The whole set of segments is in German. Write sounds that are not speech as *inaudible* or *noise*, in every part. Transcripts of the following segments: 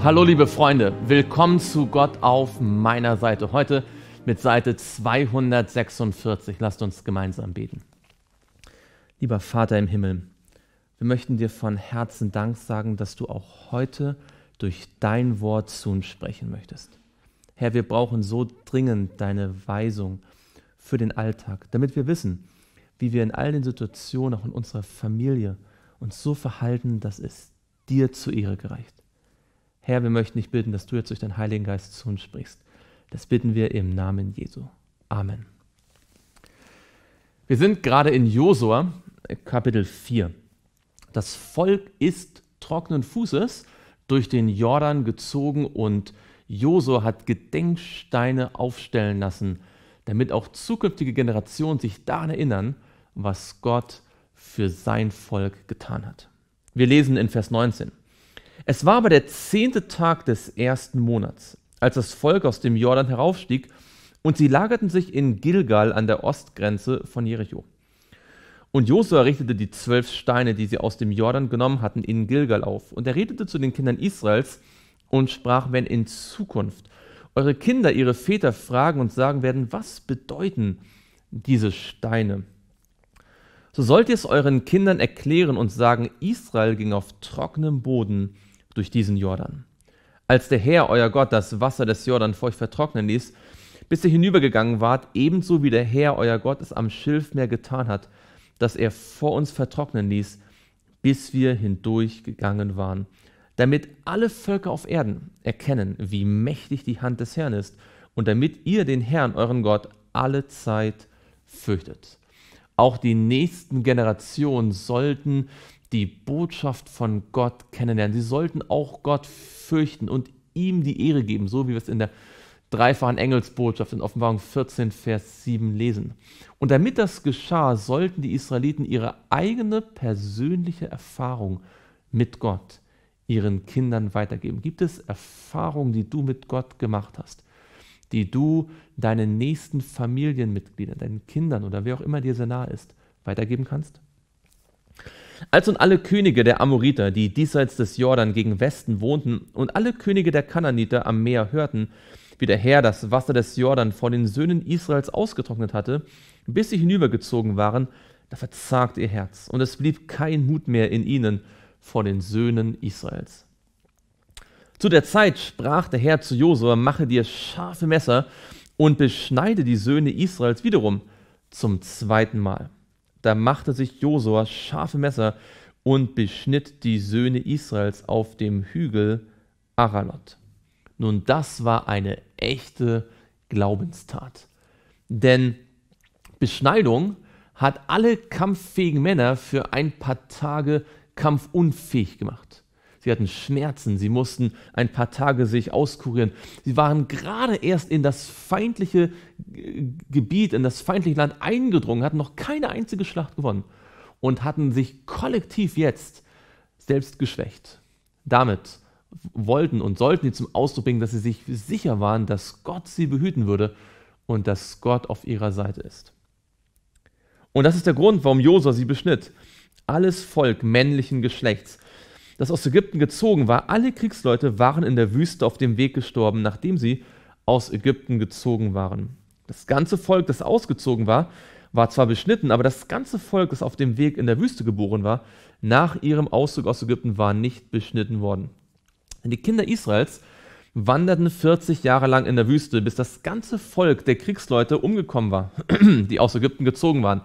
Hallo liebe Freunde, willkommen zu Gott auf meiner Seite. Heute mit Seite 246. Lasst uns gemeinsam beten. Lieber Vater im Himmel, wir möchten dir von Herzen Dank sagen, dass du auch heute durch dein Wort zu uns sprechen möchtest. Herr, wir brauchen so dringend deine Weisung für den Alltag, damit wir wissen, wie wir in all den Situationen, auch in unserer Familie, uns so verhalten, dass es dir zur Ehre gereicht. Herr, wir möchten dich bitten, dass du jetzt durch deinen Heiligen Geist zu uns sprichst. Das bitten wir im Namen Jesu. Amen. Wir sind gerade in Josua, äh, Kapitel 4. Das Volk ist trockenen Fußes durch den Jordan gezogen und Josua hat Gedenksteine aufstellen lassen, damit auch zukünftige Generationen sich daran erinnern, was Gott für sein Volk getan hat. Wir lesen in Vers 19. Es war aber der zehnte Tag des ersten Monats, als das Volk aus dem Jordan heraufstieg, und sie lagerten sich in Gilgal an der Ostgrenze von Jericho. Und Josua richtete die zwölf Steine, die sie aus dem Jordan genommen hatten, in Gilgal auf. Und er redete zu den Kindern Israels und sprach, wenn in Zukunft eure Kinder ihre Väter fragen und sagen werden, was bedeuten diese Steine? So sollt ihr es euren Kindern erklären und sagen, Israel ging auf trockenem Boden durch diesen Jordan. Als der Herr, euer Gott, das Wasser des Jordan vor euch vertrocknen ließ, bis ihr hinübergegangen wart, ebenso wie der Herr, euer Gott, es am Schilfmeer getan hat, dass er vor uns vertrocknen ließ, bis wir hindurchgegangen waren, damit alle Völker auf Erden erkennen, wie mächtig die Hand des Herrn ist, und damit ihr den Herrn, euren Gott, alle Zeit fürchtet. Auch die nächsten Generationen sollten die Botschaft von Gott kennenlernen. Sie sollten auch Gott fürchten und ihm die Ehre geben, so wie wir es in der dreifachen Engelsbotschaft in Offenbarung 14, Vers 7 lesen. Und damit das geschah, sollten die Israeliten ihre eigene persönliche Erfahrung mit Gott ihren Kindern weitergeben. Gibt es Erfahrungen, die du mit Gott gemacht hast, die du deinen nächsten Familienmitgliedern, deinen Kindern oder wer auch immer dir sehr nahe ist, weitergeben kannst? Als nun alle Könige der Amoriter, die diesseits des Jordan gegen Westen wohnten, und alle Könige der Kananiter am Meer hörten, wie der Herr das Wasser des Jordan vor den Söhnen Israels ausgetrocknet hatte, bis sie hinübergezogen waren, da verzagt ihr Herz, und es blieb kein Mut mehr in ihnen vor den Söhnen Israels. Zu der Zeit sprach der Herr zu Josua, mache dir scharfe Messer und beschneide die Söhne Israels wiederum zum zweiten Mal. Da machte sich Josua scharfe Messer und beschnitt die Söhne Israels auf dem Hügel Aralot. Nun, das war eine echte Glaubenstat. Denn Beschneidung hat alle kampffähigen Männer für ein paar Tage kampfunfähig gemacht. Sie hatten Schmerzen, sie mussten ein paar Tage sich auskurieren. Sie waren gerade erst in das feindliche Gebiet, in das feindliche Land eingedrungen, hatten noch keine einzige Schlacht gewonnen und hatten sich kollektiv jetzt selbst geschwächt. Damit wollten und sollten sie zum Ausdruck bringen, dass sie sich sicher waren, dass Gott sie behüten würde und dass Gott auf ihrer Seite ist. Und das ist der Grund, warum Josua sie beschnitt. Alles Volk männlichen Geschlechts das aus Ägypten gezogen war, alle Kriegsleute waren in der Wüste auf dem Weg gestorben, nachdem sie aus Ägypten gezogen waren. Das ganze Volk, das ausgezogen war, war zwar beschnitten, aber das ganze Volk, das auf dem Weg in der Wüste geboren war, nach ihrem Auszug aus Ägypten war nicht beschnitten worden. die Kinder Israels wanderten 40 Jahre lang in der Wüste, bis das ganze Volk der Kriegsleute umgekommen war, *clears throat* die aus Ägypten gezogen waren,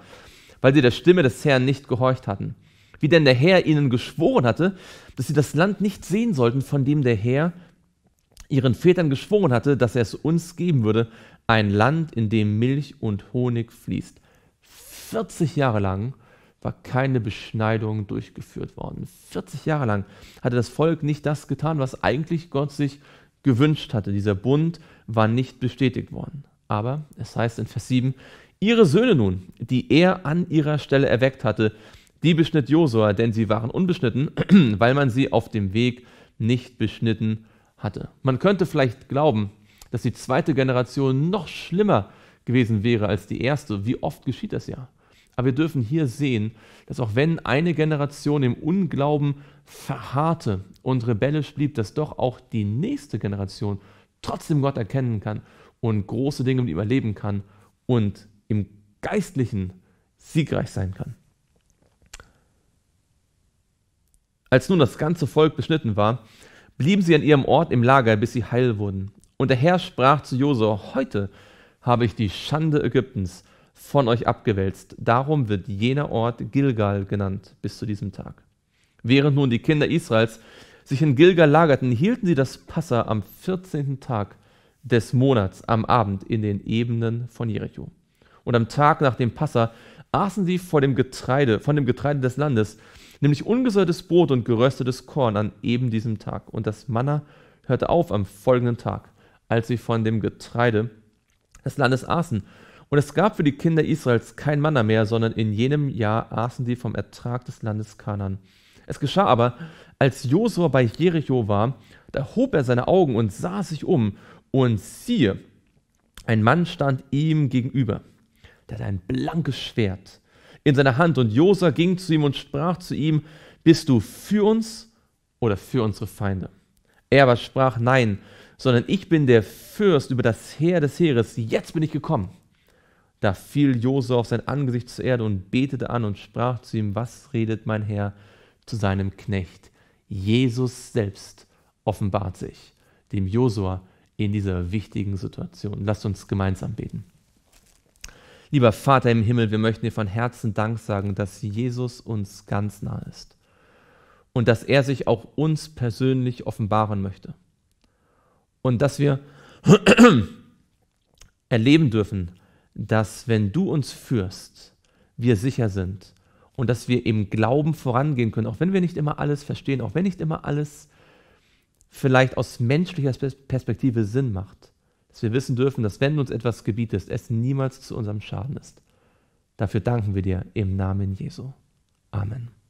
weil sie der Stimme des Herrn nicht gehorcht hatten wie denn der Herr ihnen geschworen hatte, dass sie das Land nicht sehen sollten, von dem der Herr ihren Vätern geschworen hatte, dass er es uns geben würde, ein Land, in dem Milch und Honig fließt. 40 Jahre lang war keine Beschneidung durchgeführt worden. 40 Jahre lang hatte das Volk nicht das getan, was eigentlich Gott sich gewünscht hatte. Dieser Bund war nicht bestätigt worden. Aber es heißt in Vers 7, ihre Söhne nun, die er an ihrer Stelle erweckt hatte, die beschnitt Josua, denn sie waren unbeschnitten, *clears throat* weil man sie auf dem Weg nicht beschnitten hatte. Man könnte vielleicht glauben, dass die zweite Generation noch schlimmer gewesen wäre als die erste. Wie oft geschieht das ja? Aber wir dürfen hier sehen, dass auch wenn eine Generation im Unglauben verharrte und rebellisch blieb, dass doch auch die nächste Generation trotzdem Gott erkennen kann und große Dinge mit ihm erleben kann und im Geistlichen siegreich sein kann. Als nun das ganze Volk beschnitten war, blieben sie an ihrem Ort im Lager, bis sie heil wurden. Und der Herr sprach zu Josua, heute habe ich die Schande Ägyptens von euch abgewälzt. Darum wird jener Ort Gilgal genannt bis zu diesem Tag. Während nun die Kinder Israels sich in Gilgal lagerten, hielten sie das Passa am 14. Tag des Monats am Abend in den Ebenen von Jericho. Und am Tag nach dem Passa aßen sie vor dem Getreide, von dem Getreide des Landes, nämlich ungesäuertes Brot und geröstetes Korn an eben diesem Tag. Und das Manna hörte auf am folgenden Tag, als sie von dem Getreide des Landes aßen. Und es gab für die Kinder Israels kein Manna mehr, sondern in jenem Jahr aßen die vom Ertrag des Landes Kanan. Es geschah aber, als Josua bei Jericho war, da hob er seine Augen und sah sich um, und siehe, ein Mann stand ihm gegenüber, der hatte ein blankes Schwert in seiner Hand. Und Josa ging zu ihm und sprach zu ihm, bist du für uns oder für unsere Feinde? Er aber sprach, nein, sondern ich bin der Fürst über das Heer des Heeres, jetzt bin ich gekommen. Da fiel Josef auf sein Angesicht zur Erde und betete an und sprach zu ihm, was redet mein Herr zu seinem Knecht? Jesus selbst offenbart sich dem Josua in dieser wichtigen Situation. Lasst uns gemeinsam beten. Lieber Vater im Himmel, wir möchten dir von Herzen Dank sagen, dass Jesus uns ganz nah ist und dass er sich auch uns persönlich offenbaren möchte und dass wir *clears throat* erleben dürfen, dass wenn du uns führst, wir sicher sind und dass wir im Glauben vorangehen können, auch wenn wir nicht immer alles verstehen, auch wenn nicht immer alles vielleicht aus menschlicher Perspektive Sinn macht, dass wir wissen dürfen, dass wenn du uns etwas gebietest, es niemals zu unserem Schaden ist. Dafür danken wir dir im Namen Jesu. Amen.